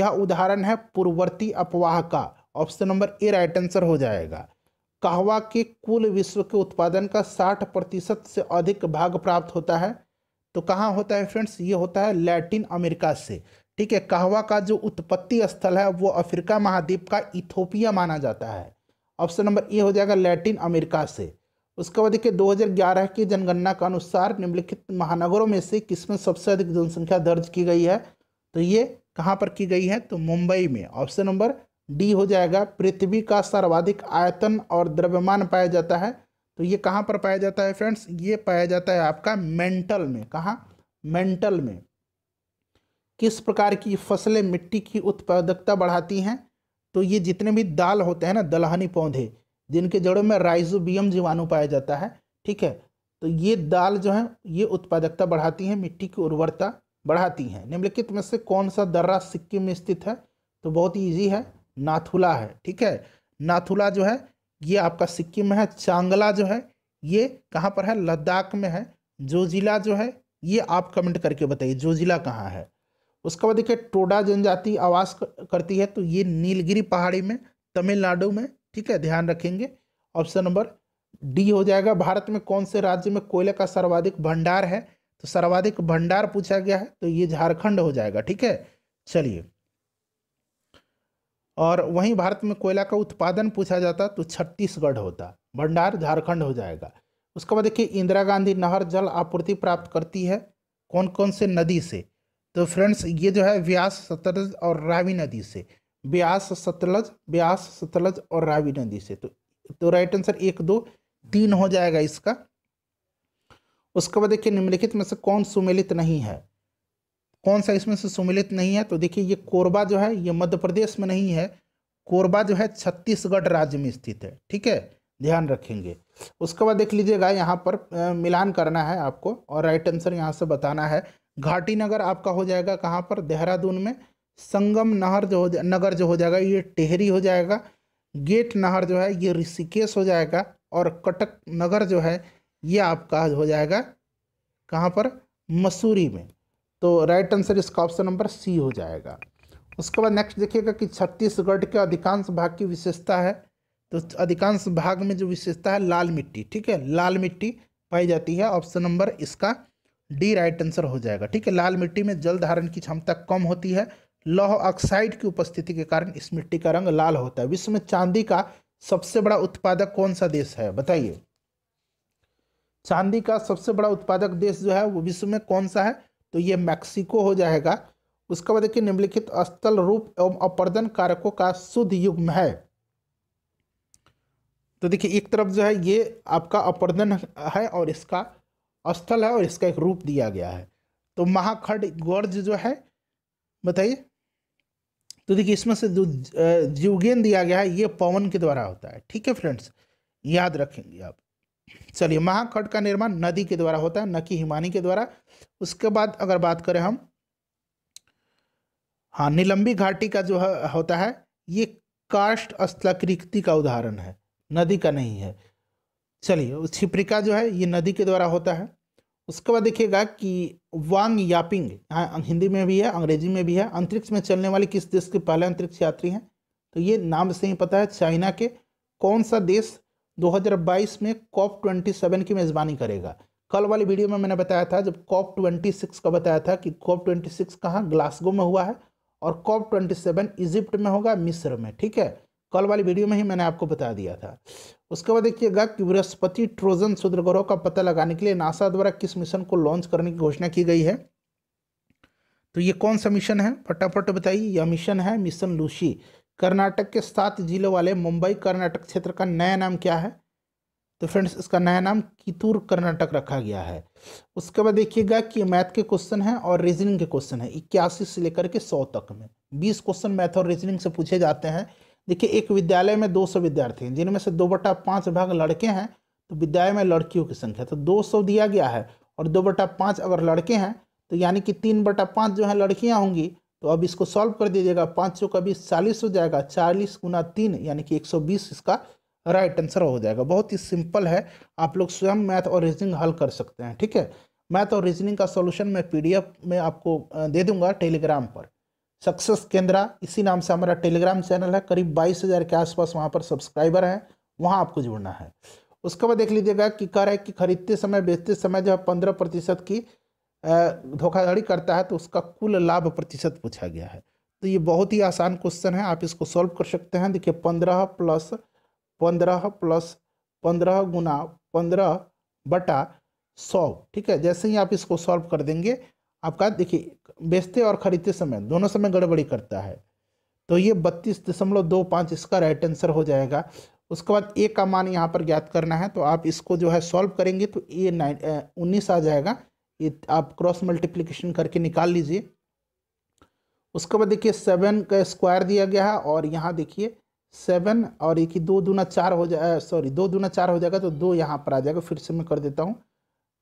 यह उदाहरण है पूर्ववर्ती अपवाह का option number A right answer हो जाएगा कहवा के कुल विश्व के उत्पादन का 60 प्रतिशत से अधिक भाग प्राप्त होता है तो कहाँ होता है फ्रेंड्स ये होता है लैटिन अमेरिका से ठीक है कहवा का जो उत्पत्ति स्थल है वो अफ्रीका महाद्वीप का इथोपिया माना जाता है ऑप्शन नंबर ए हो जाएगा लैटिन अमेरिका से उसके बाद देखिए 2011 की जनगणना के अनुसार निम्नलिखित महानगरों में से किसमें सबसे अधिक जनसंख्या दर्ज की गई है तो ये कहाँ पर की गई है तो मुंबई में ऑप्शन नंबर डी हो जाएगा पृथ्वी का सर्वाधिक आयतन और द्रव्यमान पाया जाता है तो ये कहाँ पर पाया जाता है फ्रेंड्स ये पाया जाता है आपका मेंटल में कहाँ मेंटल में किस प्रकार की फसलें मिट्टी की उत्पादकता बढ़ाती हैं तो ये जितने भी दाल होते हैं ना दलहनी पौधे जिनके जड़ों में राइजोबियम जीवाणु पाया जाता है ठीक है तो ये दाल जो है ये उत्पादकता बढ़ाती हैं मिट्टी की उर्वरता बढ़ाती हैं निम्नलिखित में से कौन सा दर्रा सिक्किम में स्थित है तो बहुत ही ईजी है नाथुला है ठीक है नाथुला जो है ये आपका सिक्किम में है चांगला जो है ये कहाँ पर है लद्दाख में है जो ज़िला जो है ये आप कमेंट करके बताइए जो ज़िला कहाँ है उसके बाद देखिए टोडा जनजाति आवास करती है तो ये नीलगिरी पहाड़ी में तमिलनाडु में ठीक है ध्यान रखेंगे ऑप्शन नंबर डी हो जाएगा भारत में कौन से राज्य में कोयले का सर्वाधिक भंडार है तो सर्वाधिक भंडार पूछा गया है तो ये झारखंड हो जाएगा ठीक है चलिए और वहीं भारत में कोयला का उत्पादन पूछा जाता तो छत्तीसगढ़ होता भंडार झारखंड हो जाएगा उसके बाद देखिए इंदिरा गांधी नहर जल आपूर्ति प्राप्त करती है कौन कौन से नदी से तो फ्रेंड्स ये जो है व्यास सतलज और रावी नदी से व्यास सतलज व्यास सतलज और रावी नदी से तो तो राइट आंसर एक दो तीन हो जाएगा इसका उसके बाद देखिए निम्नलिखित में से कौन सुमिलित नहीं है कौन सा इसमें से सुमिलित नहीं है तो देखिए ये कोरबा जो है ये मध्य प्रदेश में नहीं है कोरबा जो है छत्तीसगढ़ राज्य में स्थित है ठीक है ध्यान रखेंगे उसके बाद देख लीजिएगा यहाँ पर मिलान करना है आपको और राइट आंसर यहाँ से बताना है घाटी नगर आपका हो जाएगा कहाँ पर देहरादून में संगम नहर जो हो नगर जो हो जाएगा ये टेहरी हो जाएगा गेट नहर जो है ये ऋषिकेश हो जाएगा और कटक नगर जो है ये आपका हो जाएगा कहाँ पर मसूरी में तो राइट आंसर इसका ऑप्शन नंबर सी हो जाएगा उसके बाद नेक्स्ट देखिएगा कि छत्तीसगढ़ के अधिकांश भाग की विशेषता है तो अधिकांश भाग में जो विशेषता है लाल मिट्टी ठीक है लाल मिट्टी पाई जाती है ऑप्शन नंबर इसका डी राइट आंसर हो जाएगा ठीक है लाल मिट्टी में जल धारण की क्षमता कम होती है लौह ऑक्साइड की उपस्थिति के कारण इस मिट्टी का रंग लाल होता है विश्व में चांदी का सबसे बड़ा उत्पादक कौन सा देश है बताइए चांदी का सबसे बड़ा उत्पादक देश जो है वो विश्व में कौन सा है तो ये मैक्सिको हो जाएगा उसके बाद देखिए निम्नलिखित स्थल रूप एवं अपर्दन कारकों का शुद्ध युग्म है तो देखिए एक तरफ जो है ये आपका अपर्दन है और इसका स्थल है और इसका एक रूप दिया गया है तो महाखड गर्ज जो है बताइए तो देखिए इसमें से जो जीवगेन दिया गया है ये पवन के द्वारा होता है ठीक है फ्रेंड्स याद रखेंगे आप चलिए महाखड का निर्माण नदी के द्वारा होता है न कि हिमानी के द्वारा उसके बाद अगर बात करें हम हाँ निलंबी घाटी का जो होता है ये काष्ट स्थलाकृति का उदाहरण है नदी का नहीं है चलिए छिप्रिका जो है ये नदी के द्वारा होता है उसके बाद देखिएगा कि वांग यापिंग यहाँ हिंदी में भी है अंग्रेजी में भी है अंतरिक्ष में चलने वाले किस देश के पहले अंतरिक्ष यात्री हैं तो ये नाम से ही पता है चाइना के कौन सा देश 2022 में कॉप 27 की मेज़बानी करेगा कल वाली वीडियो में मैंने बताया था जब कॉप 26 का बताया था कि कॉप 26 कहाँ ग्लासगो में हुआ है और कॉप 27 इजिप्ट में होगा मिस्र में ठीक है कल वाली वीडियो में ही मैंने आपको बता दिया था उसके बाद देखिएगा कि बृहस्पति ट्रोजन शुद्र ग्रह का पता लगाने के लिए नासा द्वारा किस मिशन को लॉन्च करने की घोषणा की गई है तो ये कौन सा मिशन है फटाफट बताइए यह मिशन है मिशन लूसी कर्नाटक के सात जिलों वाले मुंबई कर्नाटक क्षेत्र का नया नाम क्या है तो फ्रेंड्स इसका नया नाम कितूर कर्नाटक रखा गया है उसके बाद देखिएगा कि मैथ के क्वेश्चन हैं और रीजनिंग के क्वेश्चन हैं इक्यासी से लेकर के सौ तक में बीस क्वेश्चन मैथ और रीजनिंग से पूछे जाते हैं देखिए एक विद्यालय में 200 विद्यार्थी हैं जिनमें से दो बटा पाँच भाग लड़के हैं तो विद्यालय में लड़कियों की संख्या तो 200 दिया गया है और दो बटा पाँच अगर लड़के हैं तो यानी कि तीन बटा पाँच जो है लड़कियाँ होंगी तो अब इसको सॉल्व कर दीजिएगा पाँच सौ का बीस चालीस हो जाएगा चालीस गुना तीन यानी कि एक सौ बीस इसका राइट आंसर हो जाएगा बहुत ही सिंपल है आप लोग स्वयं मैथ और रीजनिंग हल कर सकते हैं ठीक है मैथ और रीजनिंग का सॉल्यूशन मैं पीडीएफ में आपको दे दूंगा टेलीग्राम पर सक्सेस केंद्रा इसी नाम से हमारा टेलीग्राम चैनल है करीब बाईस हज़ार के आसपास वहाँ पर सब्सक्राइबर हैं वहाँ आपको जुड़ना है उसके बाद देख लीजिएगा कि रहा है कि खरीदते समय बेचते समय जब पंद्रह प्रतिशत की धोखाधड़ी करता है तो उसका कुल लाभ प्रतिशत पूछा गया है तो ये बहुत ही आसान क्वेश्चन है आप इसको सॉल्व कर सकते हैं देखिए पंद्रह प्लस पंद्रह प्लस पंद्रह गुना पंद्रह बटा सौ ठीक है जैसे ही आप इसको सॉल्व कर देंगे आपका देखिए बेचते और ख़रीदते समय दोनों समय गड़बड़ी करता है तो ये बत्तीस दशमलव दो पाँच इसका राइट आंसर हो जाएगा उसके बाद ए का मान यहाँ पर ज्ञात करना है तो आप इसको जो है सॉल्व करेंगे तो ए नाइन उन्नीस आ जाएगा ये आप क्रॉस मल्टीप्लिकेशन करके निकाल लीजिए उसके बाद देखिए सेवन का स्क्वायर दिया गया है और यहाँ देखिए सेवन और एक ही दो दूना चार हो जाए सॉरी दो दूना चार हो जाएगा तो दो यहाँ पर आ जाएगा फिर से मैं कर देता हूँ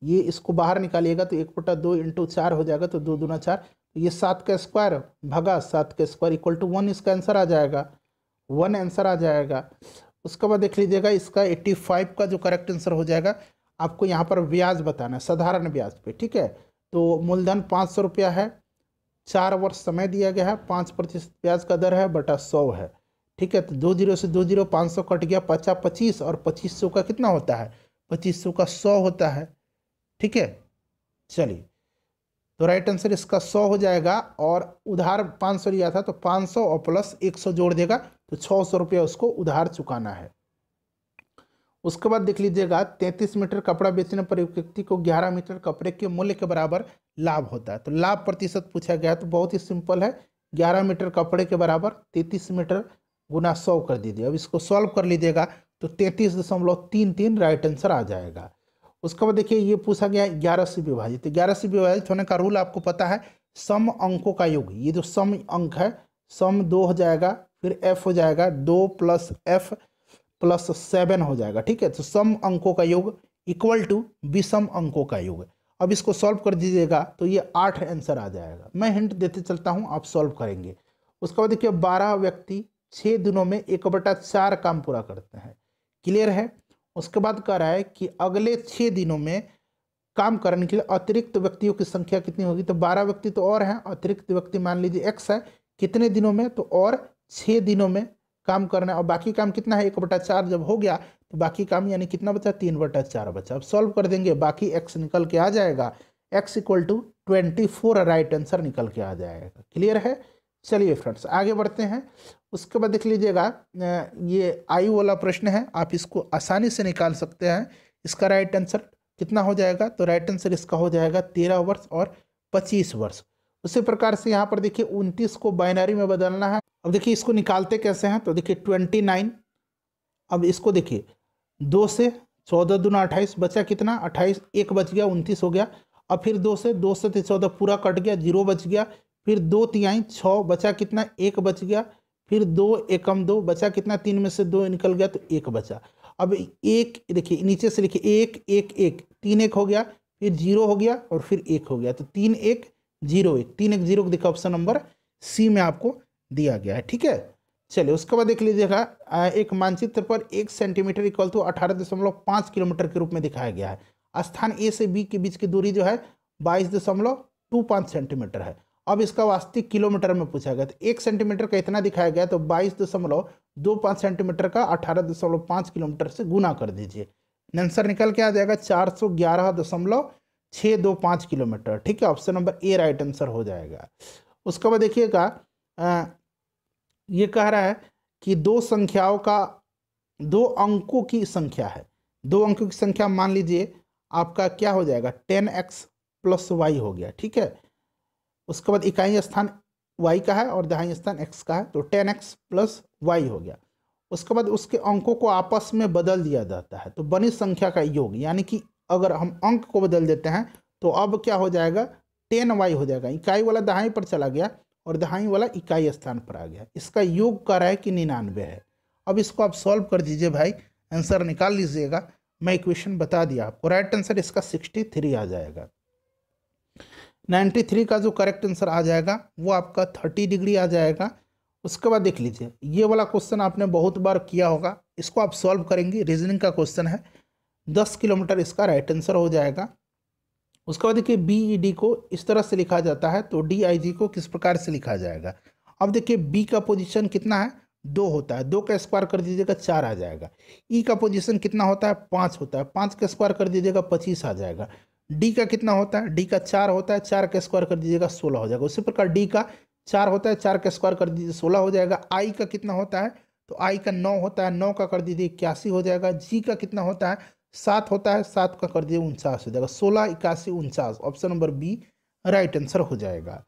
ये इसको बाहर निकालिएगा तो एक पटा दो इंटू चार हो जाएगा तो दो दूना चार तो ये सात का स्क्वायर भगा सात का स्क्वायर इक्वल टू वन इसका आंसर आ जाएगा वन आंसर आ जाएगा उसके बाद देख लीजिएगा इसका एट्टी फाइव का जो करेक्ट आंसर हो जाएगा आपको यहाँ पर ब्याज बताना है साधारण ब्याज पे ठीक है तो मूलधन पाँच सौ रुपया है चार वर्ष समय दिया गया है पाँच प्रतिशत ब्याज का दर है बटा सौ है ठीक है तो दो जीरो से दो जीरो पाँच सौ कट गया पचा पच्चीस और पच्चीस सौ का कितना होता है पच्चीस सौ का सौ होता है ठीक है चलिए तो राइट आंसर इसका सौ हो जाएगा और उधार पाँच सौ लिया था तो पाँच सौ और प्लस एक सौ जोड़ देगा तो छः सौ रुपया उसको उधार चुकाना है उसके बाद देख लीजिएगा तैंतीस मीटर कपड़ा बेचने पर एक व्यक्ति को ग्यारह मीटर कपड़े के मूल्य के बराबर लाभ होता है तो लाभ प्रतिशत पूछा गया तो बहुत ही सिंपल है ग्यारह मीटर कपड़े के बराबर तैंतीस मीटर गुना सौ कर दीजिए अब इसको सॉल्व कर लीजिएगा तो तैंतीस दशमलव तीन तीन राइट आंसर आ जाएगा उसके बाद देखिए ये पूछा गया ग्यारह से विभाजित तो ग्यारह से विभाजित होने का रूल आपको पता है सम अंकों का योग ये जो सम अंक है सम दो हो जाएगा फिर एफ हो जाएगा दो प्लस एफ प्लस सेवन हो जाएगा ठीक है तो सम अंकों का योग इक्वल टू विषम अंकों का योग अब इसको सॉल्व कर दीजिएगा तो ये आठ आंसर आ जाएगा मैं हिंट देते चलता हूँ आप सॉल्व करेंगे उसके बाद देखिए बारह व्यक्ति छः दिनों में एक बटा चार काम पूरा करते हैं क्लियर है उसके बाद कह रहा है कि अगले छः दिनों में काम करने के लिए अतिरिक्त व्यक्तियों की संख्या कितनी होगी तो बारह व्यक्ति तो और हैं अतिरिक्त व्यक्ति मान लीजिए एक्स है कितने दिनों में तो और छः दिनों में काम करना है और बाकी काम कितना है एक बटा चार जब हो गया तो बाकी काम यानी कितना बचा तीन बटा चार बचा अब सॉल्व कर देंगे बाकी एक्स निकल के आ जाएगा X equal to twenty four right answer निकल के आ जाएगा क्लियर है चलिए फ्रेंड्स आगे बढ़ते हैं उसके बाद देख लीजिएगा ये आई वाला प्रश्न है आप इसको आसानी से निकाल सकते हैं इसका राइट आंसर कितना हो जाएगा तो राइट आंसर इसका हो जाएगा तेरह वर्ष और पच्चीस वर्ष उसी प्रकार से यहाँ पर देखिए उनतीस को बाइनरी में बदलना है अब देखिए इसको निकालते कैसे हैं तो देखिए ट्वेंटी नाइन अब इसको देखिए दो से चौदह दूना अट्ठाईस बचा कितना अट्ठाईस एक बच गया उनतीस हो गया अब फिर दो से दो से चौदह पूरा कट गया जीरो बच गया फिर दो तिहाई छः बचा कितना एक बच गया फिर दो एकम दो बचा कितना तीन में से दो निकल गया तो एक बचा अब एक देखिए नीचे से लिखिए एक एक एक तीन एक हो गया फिर जीरो हो गया और फिर एक हो गया तो तीन एक जीरो एक तीन एक जीरो देखा ऑप्शन नंबर सी में आपको दिया गया है ठीक है चलिए उसके बाद देख लीजिएगा एक मानचित्र पर एक सेंटीमीटर इक्वल टू अठारह दशमलव पाँच किलोमीटर के रूप में दिखाया गया है स्थान ए से बी के बीच की दूरी जो है बाईस दशमलव टू पाँच सेंटीमीटर है अब इसका वास्तविक किलोमीटर में पूछा गया तो एक सेंटीमीटर का इतना दिखाया गया तो बाईस दशमलव दो पाँच सेंटीमीटर का अठारह दशमलव पाँच किलोमीटर से गुना कर दीजिए आंसर निकल के आ जाएगा चार सौ ग्यारह दशमलव छः दो पाँच किलोमीटर ठीक है option number A right answer हो जाएगा उसके बाद देखिएगा ये कह रहा है कि दो संख्याओं का दो अंकों की संख्या है दो अंकों की संख्या मान लीजिए आपका क्या हो जाएगा टेन एक्स प्लस वाई हो गया ठीक है उसके बाद इकाई स्थान वाई का है और दहाई स्थान एक्स का है तो टेन एक्स प्लस वाई हो गया उसके बाद उसके अंकों को आपस में बदल दिया जाता है तो बनी संख्या का योग यानी कि अगर हम अंक को बदल देते हैं तो अब क्या हो जाएगा टेन वाई हो जाएगा इकाई वाला दहाई पर चला गया और दहाई वाला इकाई स्थान पर आ गया इसका योग कह रहा है कि निन्यानवे है अब इसको आप सॉल्व कर दीजिए भाई आंसर निकाल लीजिएगा मैं इक्वेशन बता दिया आपको राइट आंसर इसका सिक्सटी थ्री आ जाएगा नाइन्टी थ्री का जो करेक्ट आंसर आ जाएगा वो आपका थर्टी डिग्री आ जाएगा उसके बाद देख लीजिए ये वाला क्वेश्चन आपने बहुत बार किया होगा इसको आप सॉल्व करेंगे रीजनिंग का क्वेश्चन है दस किलोमीटर इसका राइट आंसर हो जाएगा उसके बाद देखिए बी ई डी को इस तरह से लिखा जाता है तो डी आई जी को किस प्रकार से लिखा जाएगा अब देखिए बी का पोजिशन कितना है दो होता है दो का स्क्वायर कर दीजिएगा चार आ जाएगा ई e का पोजीशन कितना होता है पाँच होता है पाँच का स्क्वायर कर दीजिएगा पच्चीस आ जाएगा डी का कितना होता है डी का चार होता है चार का स्क्वायर कर दीजिएगा सोलह हो जाएगा उसी प्रकार डी का चार होता है चार का स्क्वायर कर दीजिए सोलह हो जाएगा आई का कितना होता है तो आई का नौ होता है नौ का कर दीजिए इक्यासी हो जाएगा जी का कितना होता है सात होता है सात का कर दीजिए उनचास हो जाएगा सोलह इक्यासी उनचास option number B right answer हो जाएगा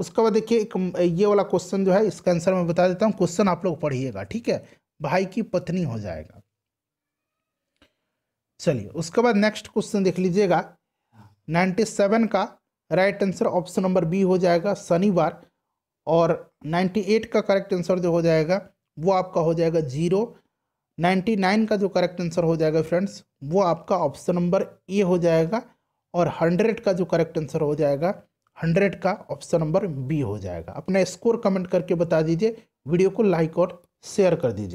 उसके बाद देखिए एक ये वाला क्वेश्चन जो है इसका आंसर मैं बता देता हूँ क्वेश्चन आप लोग पढ़िएगा ठीक है भाई की पत्नी हो जाएगा चलिए उसके बाद नेक्स्ट क्वेश्चन देख लीजिएगा 97 का right answer option number B हो जाएगा शनिवार और 98 का करेक्ट आंसर जो हो जाएगा वो आपका हो जाएगा जीरो 99 का जो करेक्ट आंसर हो जाएगा फ्रेंड्स वो आपका ऑप्शन नंबर ए हो जाएगा और 100 का जो करेक्ट आंसर हो जाएगा 100 का ऑप्शन नंबर बी हो जाएगा अपना स्कोर कमेंट करके बता दीजिए वीडियो को लाइक और शेयर कर दीजिए